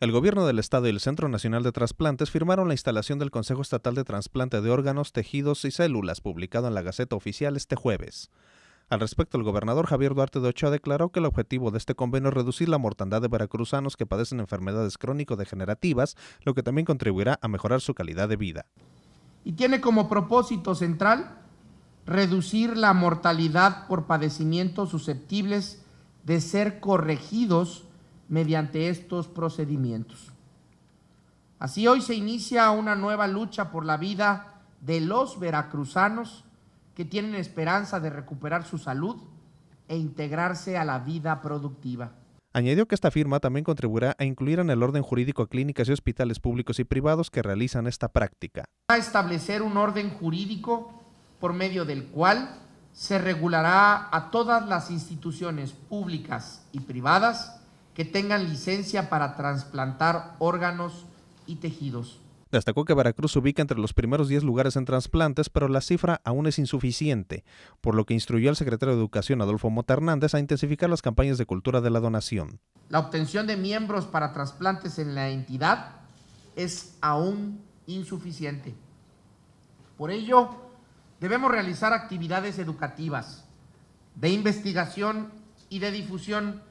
El gobierno del estado y el Centro Nacional de Trasplantes firmaron la instalación del Consejo Estatal de Transplante de Órganos, Tejidos y Células, publicado en la Gaceta Oficial este jueves. Al respecto, el gobernador Javier Duarte de Ochoa declaró que el objetivo de este convenio es reducir la mortandad de veracruzanos que padecen enfermedades crónico-degenerativas, lo que también contribuirá a mejorar su calidad de vida. Y tiene como propósito central reducir la mortalidad por padecimientos susceptibles de ser corregidos mediante estos procedimientos. Así hoy se inicia una nueva lucha por la vida de los veracruzanos que tienen esperanza de recuperar su salud e integrarse a la vida productiva. Añadió que esta firma también contribuirá a incluir en el orden jurídico a clínicas y hospitales públicos y privados que realizan esta práctica. A establecer un orden jurídico por medio del cual se regulará a todas las instituciones públicas y privadas que tengan licencia para trasplantar órganos y tejidos. Destacó que Veracruz se ubica entre los primeros 10 lugares en trasplantes, pero la cifra aún es insuficiente, por lo que instruyó al secretario de Educación Adolfo Mota Hernández a intensificar las campañas de cultura de la donación. La obtención de miembros para trasplantes en la entidad es aún insuficiente. Por ello, debemos realizar actividades educativas, de investigación y de difusión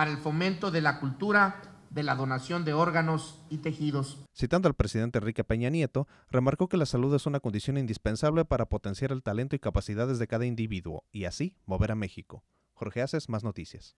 para el fomento de la cultura de la donación de órganos y tejidos. Citando al presidente Enrique Peña Nieto, remarcó que la salud es una condición indispensable para potenciar el talento y capacidades de cada individuo y así mover a México. Jorge Haces, más noticias.